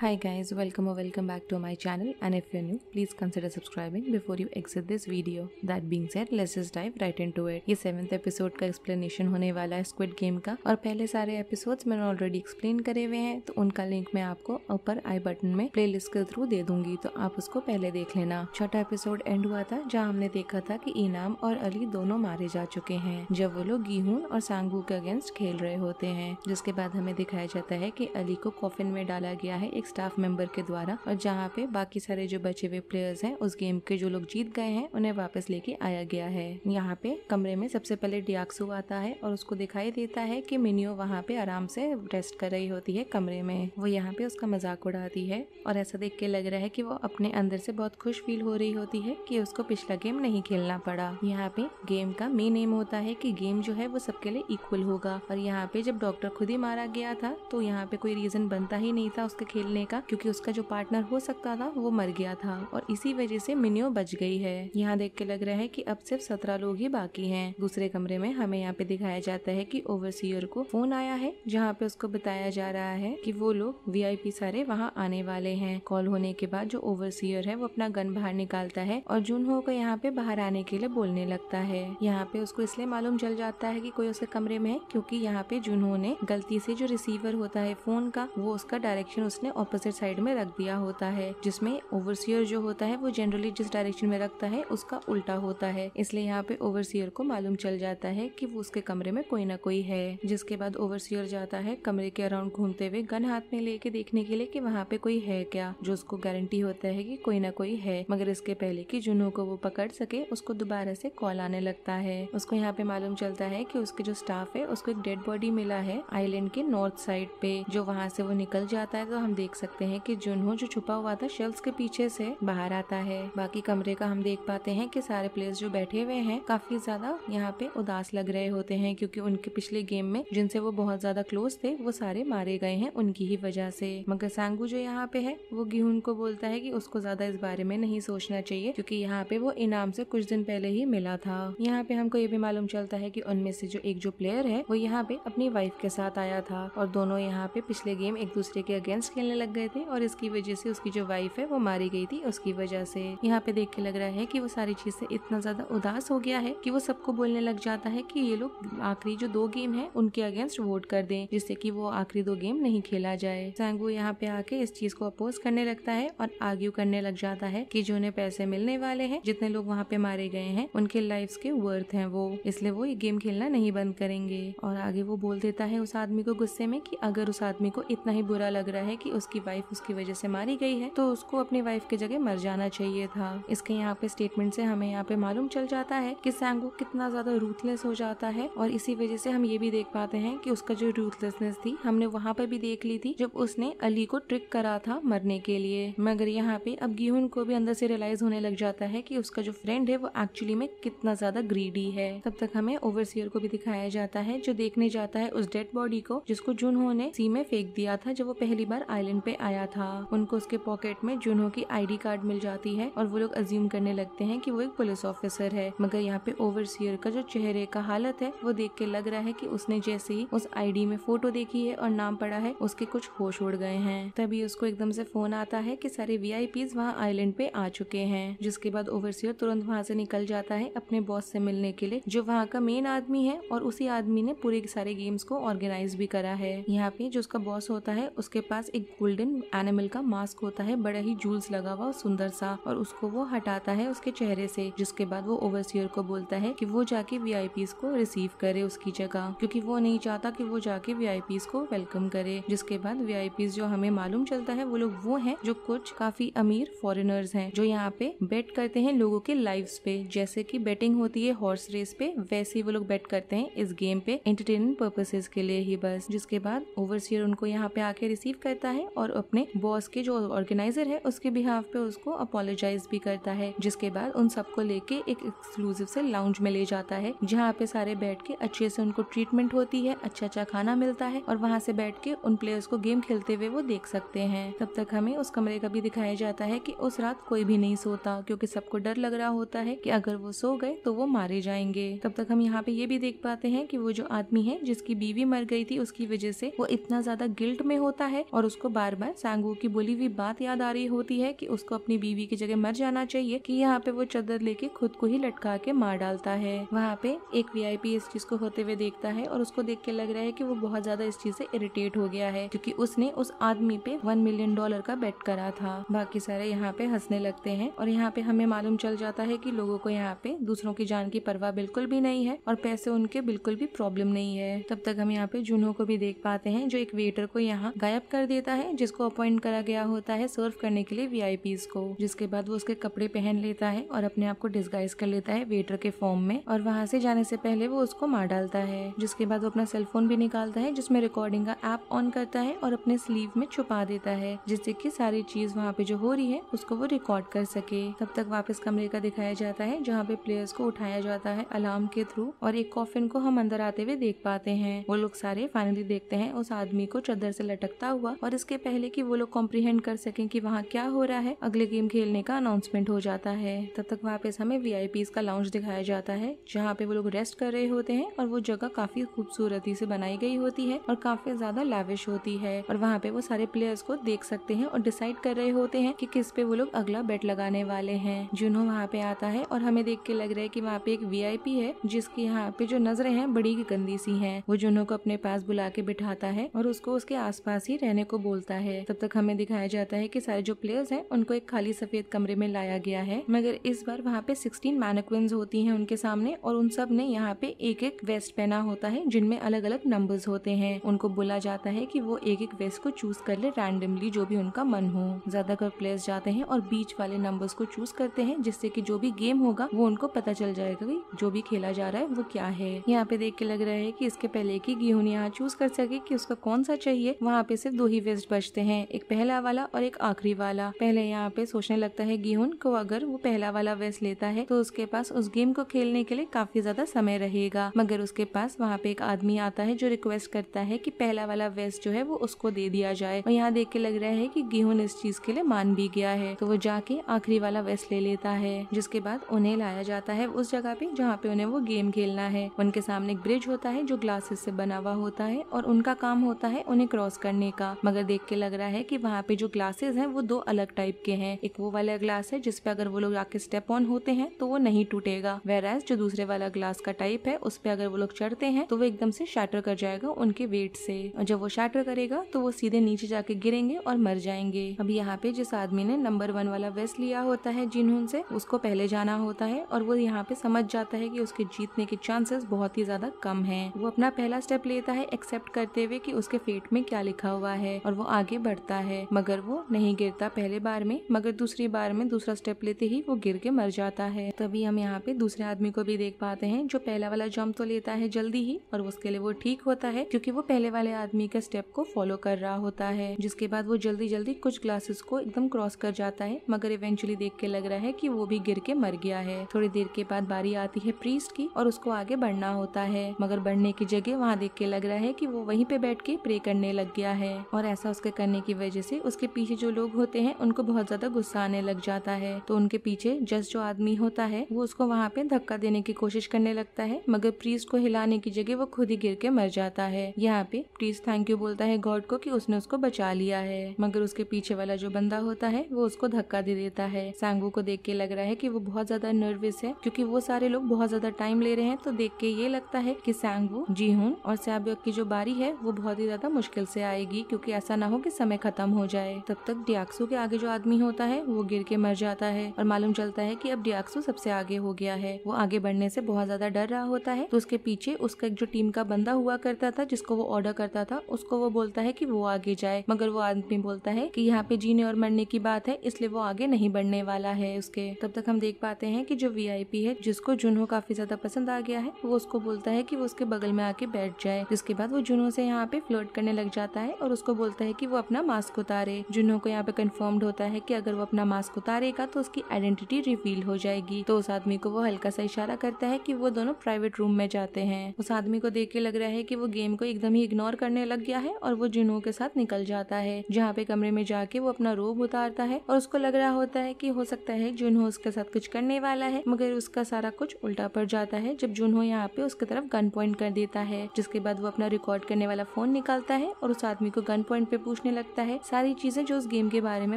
Hi guys, welcome or welcome back to my channel and if you're new, please consider subscribing before you exit this video. That being said, let's just dive right into it. ये seventh episode का explanation होने वाला है squid game का और पहले सारे episodes मैंने ऑलरेडी एक्सप्लेन करे हुए हैं तो उनका लिंक मैं आपको ऊपर आई बटन में प्लेलिस्ट के थ्रू दे दूंगी तो आप उसको पहले देख लेना छोटा एपिसोड एंड हुआ था जहाँ हमने देखा था की इनाम और अली दोनों मारे जा चुके हैं जब वो लोग गेहूं और सांगू के अगेंस्ट खेल रहे होते हैं जिसके बाद हमें दिखाया जाता है की अली को कॉफिन में डाला गया है एक स्टाफ मेंबर के द्वारा और जहाँ पे बाकी सारे जो बचे हुए प्लेयर्स हैं उस गेम के जो लोग जीत गए हैं उन्हें वापस लेके आया गया है यहाँ पे कमरे में सबसे पहले डियाक्सू आता है और उसको दिखाई देता है की मिनियो वहाँ पे आराम से रेस्ट कर रही होती है कमरे में वो यहाँ पे उसका मजाक उड़ाती है और ऐसा देख के लग रहा है की वो अपने अंदर से बहुत खुश फील हो रही होती है की उसको पिछला गेम नहीं खेलना पड़ा यहाँ पे गेम का मेन एम होता है की गेम जो है वो सबके लिए इक्वल होगा और यहाँ पे जब डॉक्टर खुद ही मारा गया था तो यहाँ पे कोई रीजन बनता ही नहीं था उसके खेलने निकालने का क्योंकि उसका जो पार्टनर हो सकता था वो मर गया था और इसी वजह से मिनियो बच गई है यहाँ देख के लग रहा है कि अब सिर्फ सत्रह लोग ही बाकी हैं दूसरे कमरे में हमें यहाँ पे दिखाया जाता है कि ओवरसीयर को फोन आया है जहाँ पे उसको बताया जा रहा है कि वो लोग वी सारे वहाँ आने वाले हैं कॉल होने के बाद जो ओवरसीयर है वो अपना गन बाहर निकालता है और जूनहो को यहाँ पे बाहर आने के लिए बोलने लगता है यहाँ पे उसको इसलिए मालूम चल जाता है कि कोई उसके कमरे में है क्योंकि यहाँ पे जूनहो ने गलती से जो रिसीवर होता है फोन का वो उसका डायरेक्शन उसने ऑपोजिट साइड में रख दिया होता है जिसमें ओवरसियर जो होता है वो जनरली जिस डायरेक्शन में रखता है उसका उल्टा होता है इसलिए यहाँ पे ओवरसियर को मालूम चल जाता है कि वो उसके कमरे में कोई ना कोई है जिसके बाद ओवरसियर जाता है कमरे के अराउंड घूमते हुए गन हाथ में लेके देखने के लिए कि वहाँ पे कोई है क्या जो उसको गारंटी होता है कि कोई ना कोई है मगर इसके पहले कि जुनू को वो पकड़ सके उसको दोबारा से कॉल आने लगता है उसको यहाँ पे मालूम चलता है कि उसके जो स्टाफ है उसको एक डेड बॉडी मिला है आइलैंड के नॉर्थ साइड पे जो वहाँ से वो निकल जाता है तो हम देख देख सकते हैं कि जुनहो जो छुपा हुआ था शेल्स के पीछे से बाहर आता है बाकी कमरे का हम देख पाते हैं कि सारे प्लेयर्स जो बैठे हुए हैं काफी ज्यादा यहाँ पे उदास लग रहे होते हैं क्योंकि उनके पिछले गेम में जिनसे वो बहुत ज्यादा क्लोज थे वो सारे मारे गए हैं उनकी ही वजह से मगर सांगू जो यहाँ पे है वो गिहून को बोलता है की उसको ज्यादा इस बारे में नहीं सोचना चाहिए क्यूँकी यहाँ पे वो इनाम से कुछ दिन पहले ही मिला था यहाँ पे हमको ये भी मालूम चलता है की उनमें से जो एक जो प्लेयर है वो यहाँ पे अपनी वाइफ के साथ आया था और दोनों यहाँ पे पिछले गेम एक दूसरे के अगेंस्ट खेलने लगे लग गए थे और इसकी वजह से उसकी जो वाइफ है वो मारी गई थी उसकी वजह से यहाँ पे देख के लग रहा है कि वो सारी चीज से इतना ज्यादा उदास हो गया है कि वो सबको बोलने लग जाता है कि ये लोग आखिरी जो दो गेम है उनके अगेंस्ट वोट कर दें जिससे कि वो आखिरी दो गेम नहीं खेला जाए सैंगू यहाँ पे आके इस चीज को अपोज करने लगता है और आर्ग्यू करने लग जाता है कि जो उन्हें पैसे मिलने वाले हैं जितने लोग वहाँ पे मारे गए हैं उनके लाइफ के वर्थ है वो इसलिए वो ये गेम खेलना नहीं बंद करेंगे और आगे वो बोल देता है उस आदमी को गुस्से में की अगर उस आदमी को इतना ही बुरा लग रहा है की उसके उसकी वाइफ उसकी वजह से मारी गई है तो उसको अपनी वाइफ की जगह मर जाना चाहिए था इसके यहाँ पे स्टेटमेंट से हमें यहाँ पे मालूम चल जाता है कि सैंगो कितना ज्यादा रूथलेस हो जाता है और इसी वजह से हम ये भी देख पाते हैं कि उसका जो रूथलेसनेस थी हमने वहाँ पे भी देख ली थी जब उसने अली को ट्रिक करा था मरने के लिए मगर यहाँ पे अब गिहुन को भी अंदर से रियलाइज होने लग जाता है की उसका जो फ्रेंड है वो एक्चुअली में कितना ज्यादा ग्रीडी है तब तक हमें ओवरसियर को भी दिखाया जाता है जो देखने जाता है उस डेड बॉडी को जिसको जुनहो ने सी में फेंक दिया था जब वो पहली बार आइलैंड पे आया था उनको उसके पॉकेट में जुनो की आईडी कार्ड मिल जाती है और वो लोग अज्यूम करने लगते हैं कि वो एक पुलिस ऑफिसर है मगर यहाँ पे ओवरसियर का जो चेहरे का हालत है वो देख के लग रहा है कि उसने जैसे ही उस आईडी में फोटो देखी है और नाम पड़ा है उसके कुछ होश उड़ गए हैं तभी उसको एकदम से फोन आता है की सारे वी वीआईपीज वहाँ आईलैंड पे आ चुके हैं जिसके बाद ओवरसियर तुरंत वहाँ से निकल जाता है अपने बॉस से मिलने के लिए जो वहाँ का मेन आदमी है और उसी आदमी ने पूरे सारे गेम्स को ऑर्गेनाइज भी करा है यहाँ पे जो उसका बॉस होता है उसके पास एक गोल्ड गोल्डन एनिमल का मास्क होता है बड़ा ही जूल्स लगा हुआ सुंदर सा और उसको वो हटाता है उसके चेहरे से जिसके बाद वो ओवरसियर को बोलता है कि वो जाके वी को रिसीव करे उसकी जगह क्योंकि वो नहीं चाहता कि वो जाके वी को वेलकम करे जिसके बाद वी जो हमें मालूम चलता है वो लोग वो हैं जो कुछ काफी अमीर फॉरेनर्स हैं जो यहाँ पे बेट करते हैं लोगों के लाइफ पे जैसे कि बेटिंग होती है हॉर्स रेस पे वैसे ही वो लोग बेट करते हैं इस गेम पे एंटरटेनमेंट पर्पसेस के लिए ही बस जिसके बाद ओवरसियर उनको यहाँ पे आके रिसीव करता है और अपने बॉस के जो ऑर्गेनाइजर है उसके बिहाफ पे उसको अपोलोजाइज भी करता है जिसके बाद उन सबको लेके एक एक्सक्लूसिव से लाउंज में ले जाता है जहाँ पे सारे बैठ के अच्छे से उनको ट्रीटमेंट होती है अच्छा अच्छा खाना मिलता है और वहाँ से बैठ के उन प्लेयर्स को गेम खेलते हुए वो देख सकते हैं तब तक हमें उस कमरे का भी दिखाया जाता है की उस रात कोई भी नहीं सोता क्यूँकी सबको डर लग रहा होता है की अगर वो सो गए तो वो मारे जाएंगे तब तक हम यहाँ पे ये भी देख पाते हैं की वो जो आदमी है जिसकी बीवी मर गई थी उसकी वजह से वो इतना ज्यादा गिल्ट में होता है और उसको बार बार सांगू की बोली हुई बात याद आ रही होती है कि उसको अपनी बीवी की जगह मर जाना चाहिए कि यहाँ पे वो चादर लेके खुद को ही लटका के मार डालता है वहाँ पे एक वीआईपी इस चीज को होते हुए देखता है और उसको देख के लग रहा है कि वो बहुत ज्यादा इस चीज से इरिटेट हो गया है क्योंकि उसने उस आदमी पे वन मिलियन डॉलर का बेट करा था बाकी सारे यहाँ पे हंसने लगते हैं और यहाँ पे हमें मालूम चल जाता है की लोगों को यहाँ पे दूसरों की जान की परवाह बिल्कुल भी नहीं है और पैसे उनके बिल्कुल भी प्रॉब्लम नहीं है तब तक हम यहाँ पे जुनहो को भी देख पाते हैं जो एक वेटर को यहाँ गायब कर देता है जिसको अपॉइंट करा गया होता है सर्व करने के लिए वी को जिसके बाद वो उसके कपड़े पहन लेता है और अपने आप को डिस्गाइज कर लेता है वेटर के फॉर्म में और वहाँ से जाने से पहले वो उसको मार डालता है जिसके बाद वो अपना सेलफोन भी निकालता है जिसमें रिकॉर्डिंग का ऐप ऑन करता है और अपने स्लीव में छुपा देता है जिससे की सारी चीज वहाँ पे जो हो रही है उसको वो रिकॉर्ड कर सके तब तक वापस कमरे का दिखाया जाता है जहाँ पे प्लेयर्स को उठाया जाता है अलार्म के थ्रू और एक कॉफिन को हम अंदर आते हुए देख पाते हैं वो लोग सारे फाइनली देखते हैं उस आदमी को चदर से लटकता हुआ और इसके पहले कि वो लोग कॉम्प्रीहेंड कर सकें कि वहाँ क्या हो रहा है अगले गेम खेलने का अनाउंसमेंट हो जाता है तब तक वहाँ पे हमें वी का लाउंज दिखाया जाता है जहाँ पे वो लोग रेस्ट कर रहे होते हैं और वो जगह काफी खूबसूरती से बनाई गई होती है और काफी ज्यादा लाविश होती है और वहाँ पे वो सारे प्लेयर्स को देख सकते हैं और डिसाइड कर रहे होते हैं कि किस पे वो लोग अगला बेट लगाने वाले हैं जुनो वहाँ पे आता है और हमें देख के लग रहा है कि वहाँ पे एक वीआईपी है जिसकी यहाँ पे जो नजरें हैं बड़ी गंदी सी हैं वो जुनो को अपने पास बुला के बिठाता है और उसको उसके आसपास ही रहने को बोलता जाता है तब तक हमें दिखाया जाता है कि सारे जो प्लेयर्स हैं उनको एक खाली सफेद कमरे में लाया गया है मगर इस बार वहाँ पे सिक्सटीन मैनक्विंस होती हैं उनके सामने और उन सब ने यहाँ पे एक एक वेस्ट पहना होता है जिनमें अलग अलग नंबर्स होते हैं उनको बोला जाता है कि वो एक एक वेस्ट को चूज कर ले रैंडमली जो भी उनका मन हो ज्यादातर प्लेयर्स जाते हैं और बीच वाले नंबर्स को चूज करते हैं जिससे कि जो भी गेम होगा वो उनको पता चल जाएगा कि जो भी खेला जा रहा है वो क्या है यहाँ पे देख के लग रहा है कि इसके पहले की गेहून यहाँ चूज कर सके कि उसका कौन सा चाहिए वहाँ पे सिर्फ दो ही वेस्ट बच बचते हैं एक पहला वाला और एक आखिरी वाला पहले यहाँ पे सोचने लगता है गिहुन को अगर वो पहला वाला वेस्ट लेता है तो उसके पास उस गेम को खेलने के लिए काफी ज्यादा समय रहेगा मगर उसके पास वहाँ पे एक आदमी आता है जो रिक्वेस्ट करता है की पहला वाला वेस्ट जो है वो उसको दे दिया जाए और यहाँ देख के लग रहा है की गेहून इस चीज के लिए मान भी गया है तो वो जाके आखिरी वाला वेस्ट ले लेता है जिसके बाद उन्हें लाया जाता है उस जगह पे जहाँ पे उन्हें वो गेम खेलना है उनके सामने एक ब्रिज होता है जो ग्लासेस से बना हुआ होता है और उनका काम होता है उन्हें क्रॉस करने का मगर देख के के लग रहा है कि वहाँ पे जो ग्लासेस हैं वो दो अलग टाइप के हैं एक वो वाला ग्लास है जिसपे अगर वो लोग आके स्टेप ऑन होते हैं तो वो नहीं टूटेगा वेराज जो दूसरे वाला ग्लास का टाइप है उस पर अगर वो लोग चढ़ते हैं तो वो एकदम से शैटर कर जाएगा उनके वेट से और जब वो शैटर करेगा तो वो सीधे नीचे जाके गिरेंगे और मर जाएंगे अब यहाँ पे जिस आदमी ने नंबर वन वाला वेस्ट लिया होता है जिन्होंने से उसको पहले जाना होता है और वो यहाँ पे समझ जाता है कि उसके जीतने के चांसेस बहुत ही ज्यादा कम है वो अपना पहला स्टेप लेता है एक्सेप्ट करते हुए की उसके फेट में क्या लिखा हुआ है और वो आगे आगे बढ़ता है मगर वो नहीं गिरता पहले बार में मगर दूसरी बार में दूसरा स्टेप लेते ही वो गिर के मर जाता है तभी हम यहाँ पे दूसरे आदमी को भी देख पाते हैं जो पहला वाला जम्प तो लेता है जल्दी ही और उसके लिए वो ठीक होता है क्योंकि वो पहले वाले आदमी का स्टेप को फॉलो कर रहा होता है जिसके बाद वो जल्दी जल्दी कुछ ग्लासेस को एकदम क्रॉस कर जाता है मगर इवेंचुअली देख के लग रहा है की वो भी गिर के मर गया है थोड़ी देर के बाद बारी आती है प्रीस्ट की और उसको आगे बढ़ना होता है मगर बढ़ने की जगह वहाँ देख के लग रहा है की वो वही पे बैठ के प्रे करने लग गया है और ऐसा उसके करने की वजह से उसके पीछे जो लोग होते हैं उनको बहुत ज्यादा गुस्सा आने लग जाता है तो उनके पीछे जस्ट जो आदमी होता है वो उसको वहाँ पे धक्का देने की कोशिश करने लगता है मगर प्रीस को हिलाने की जगह वो खुद ही गिर के मर जाता है यहाँ पे प्रीस थैंक यू बोलता है गॉड को कि उसने उसको बचा लिया है मगर उसके पीछे वाला जो बंदा होता है वो उसको धक्का दे देता है सांगू को देख के लग रहा है की वो बहुत ज्यादा नर्वस है क्यूँकी वो सारे लोग बहुत ज्यादा टाइम ले रहे हैं तो देख के ये लगता है की सांगू जीहून और सैब्यक की जो बारी है वो बहुत ही ज्यादा मुश्किल से आएगी क्यूँकी ऐसा ना हो हो कि समय खत्म हो जाए तब तक डियाक्सो के आगे जो आदमी होता है वो गिर के मर जाता है और मालूम चलता है कि अब डियाक्सो सबसे आगे हो गया है वो आगे बढ़ने से बहुत ज्यादा डर रहा होता है तो उसके पीछे उसका एक जो टीम का बंदा हुआ करता था जिसको वो ऑर्डर करता था उसको वो बोलता है की वो आगे जाए मगर वो आदमी बोलता है की यहाँ पे जीने और मरने की बात है इसलिए वो आगे नहीं बढ़ने वाला है उसके तब तक हम देख पाते हैं की जो वी है जिसको जुनो काफी ज्यादा पसंद आ गया है वो उसको बोलता है की वो उसके बगल में आके बैठ जाए जिसके बाद वो जुनो से यहाँ पे फ्लोट करने लग जाता है और उसको बोलता है कि कि वो अपना मास्क उतारे जुनो को यहाँ पे कंफर्म्ड होता है कि अगर वो अपना मास्क उतारेगा तो उसकी आइडेंटिटी रिवील हो जाएगी तो उस आदमी को वो हल्का सा इशारा करता है कि वो दोनों प्राइवेट रूम में जाते हैं उस आदमी को देख के लग रहा है कि वो गेम को एकदम ही इग्नोर करने लग गया है और वो जुनू के साथ निकल जाता है जहाँ पे कमरे में जाके वो अपना रोब उतारता है और उसको लग रहा होता है कि हो सकता है जुनहो उसके साथ कुछ करने वाला है मगर उसका सारा कुछ उल्टा पड़ जाता है जब जुनहो यहाँ पे उसकी तरफ गन पॉइंट कर देता है जिसके बाद वो अपना रिकॉर्ड करने वाला फोन निकालता है और उस आदमी को गन पॉइंट पे पूछ पूछने लगता है सारी चीजें जो उस गेम के बारे में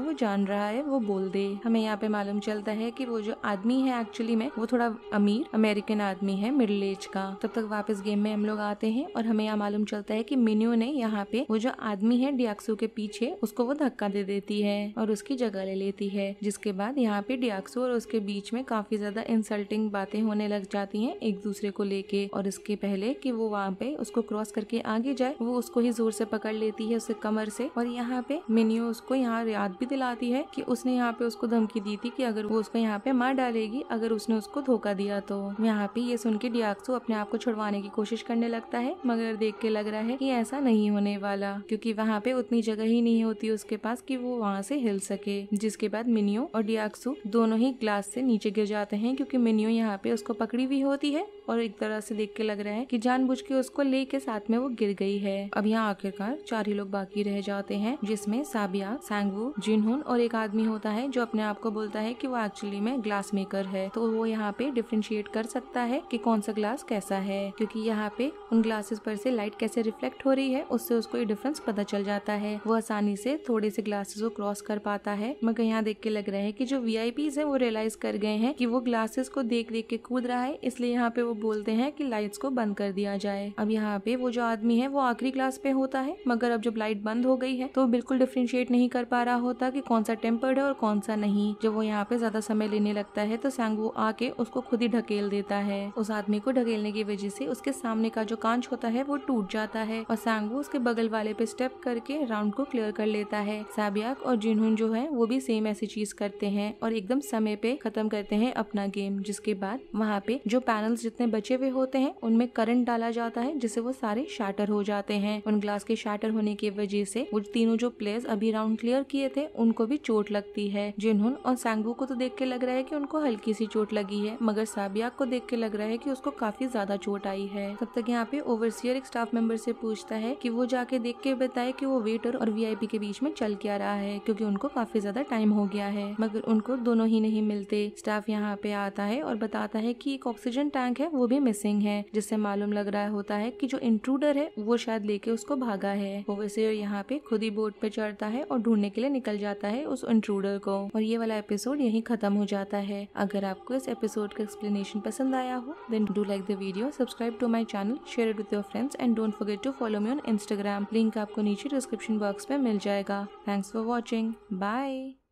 वो जान रहा है वो बोल दे हमें यहाँ पे मालूम चलता है की वो जो आदमी है एक्चुअली में वो थोड़ा अमीर अमेरिकन आदमी है मिडिल एज का तब तक वापस गेम में हम लोग आते हैं और हमें यहाँ मालूम चलता है की मीनू ने यहाँ पे वो जो आदमी है डियाक्सो के पीछे उसको वो धक्का दे देती है और उसकी जगह ले लेती है जिसके बाद यहाँ पे डियाक्सो और उसके बीच में काफी ज्यादा इंसल्टिंग बातें होने लग जाती हैं एक दूसरे को लेके और इसके पहले कि वो वहाँ पे उसको क्रॉस करके आगे जाए वो उसको ही जोर से पकड़ लेती है उसके कमर से और यहाँ पे मिनी उसको यहाँ याद भी दिलाती है कि उसने यहाँ पे उसको धमकी दी थी कि अगर वो उसको यहाँ पे मार डालेगी अगर उसने उसको धोखा दिया तो यहाँ पे ये सुन के डियाक्सो अपने आप को छुड़वाने की कोशिश करने लगता है मगर देख के लग रहा है की ऐसा नहीं होने वाला क्यूँकी वहाँ पे उतनी जगह ही नहीं होती उसके पास की वो वहाँ से हिल सके जिसके बाद मिनियो और डियाक्सो दोनों ही ग्लास से नीचे गिर जाते हैं क्योंकि मिनियो यहाँ पे उसको पकड़ी हुई होती है और एक तरह से देख के लग रहा है कि जानबूझ के उसको ले के साथ में वो गिर गई है अब यहाँ आखिरकार चार ही लोग बाकी रह जाते जाते हैं जिसमें साबिया सैंगवू जिनहुन और एक आदमी होता है जो अपने आप को बोलता है कि वो एक्चुअली में ग्लास मेकर है तो वो यहाँ पे डिफ्रेंशिएट कर सकता है कि कौन सा ग्लास कैसा है क्योंकि यहाँ पे उन ग्लासेस पर से लाइट कैसे रिफ्लेक्ट हो रही है उससे उसको ये डिफरेंस पता चल जाता है वो आसानी से थोड़े से ग्लासेस को क्रॉस कर पाता है मगर यहाँ देख के लग रहा है की जो वी है वो रियलाइज कर गए हैं की वो ग्लासेस को देख देख के कूद रहा है इसलिए यहाँ पे वो बोलते हैं की लाइट्स को बंद कर दिया जाए अब यहाँ पे वो जो आदमी है वो आखिरी ग्लास पे होता है मगर अब जब लाइट बंद हो गई गई है तो बिल्कुल डिफ्रेंशिएट नहीं कर पा रहा होता कि कौन सा टेम्पर्ड है और कौन सा नहीं जब वो यहाँ पे ज्यादा समय लेने लगता है तो सैंगवो आके उसको खुद ही ढकेल देता है उस आदमी को ढकेलने की वजह से उसके सामने का जो कांच होता है वो टूट जाता है और सेंगू उसके बगल वाले पे स्टेप करके राउंड को क्लियर कर लेता है साबियाक और जिनहुन जो है वो भी सेम ऐसी चीज करते हैं और एकदम समय पे खत्म करते हैं अपना गेम जिसके बाद वहाँ पे जो पैनल्स जितने बचे हुए होते हैं उनमें करंट डाला जाता है जिससे वो सारे शार्टर हो जाते हैं उन ग्लास के शार्टर होने की वजह से वो तीनों जो प्लेयर्स अभी राउंड क्लियर किए थे उनको भी चोट लगती है जिनहुन और सैंगू को तो देख के लग रहा है कि उनको हल्की सी चोट लगी है मगर साबिया को देख के लग रहा है कि उसको काफी ज्यादा चोट आई है तब तक यहाँ पे ओवरसियर एक स्टाफ मेंबर से पूछता है कि वो जाके देख के बताए कि वो वेटर और वीआईपी के बीच में चल क्या रहा है क्योंकि उनको काफी ज्यादा टाइम हो गया है मगर उनको दोनों ही नहीं मिलते स्टाफ यहाँ पे आता है और बताता है की एक ऑक्सीजन टैंक है वो भी मिसिंग है जिससे मालूम लग रहा होता है की जो इंट्रूडर है वो शायद लेके उसको भागा है ओवरसियर यहाँ पे के खुद ही बोट पे चढ़ता है और ढूंढने के लिए निकल जाता है उस इंट्रूडर को और ये वाला एपिसोड यही खत्म हो जाता है अगर आपको इस एपिसोड का एक्सप्लेनेशन पसंद आया हो then do like the video subscribe to my channel share it with your friends and don't forget to follow me on Instagram link आपको नीचे डिस्क्रिप्शन बॉक्स में मिल जाएगा थैंक्स फॉर वॉचिंग बाय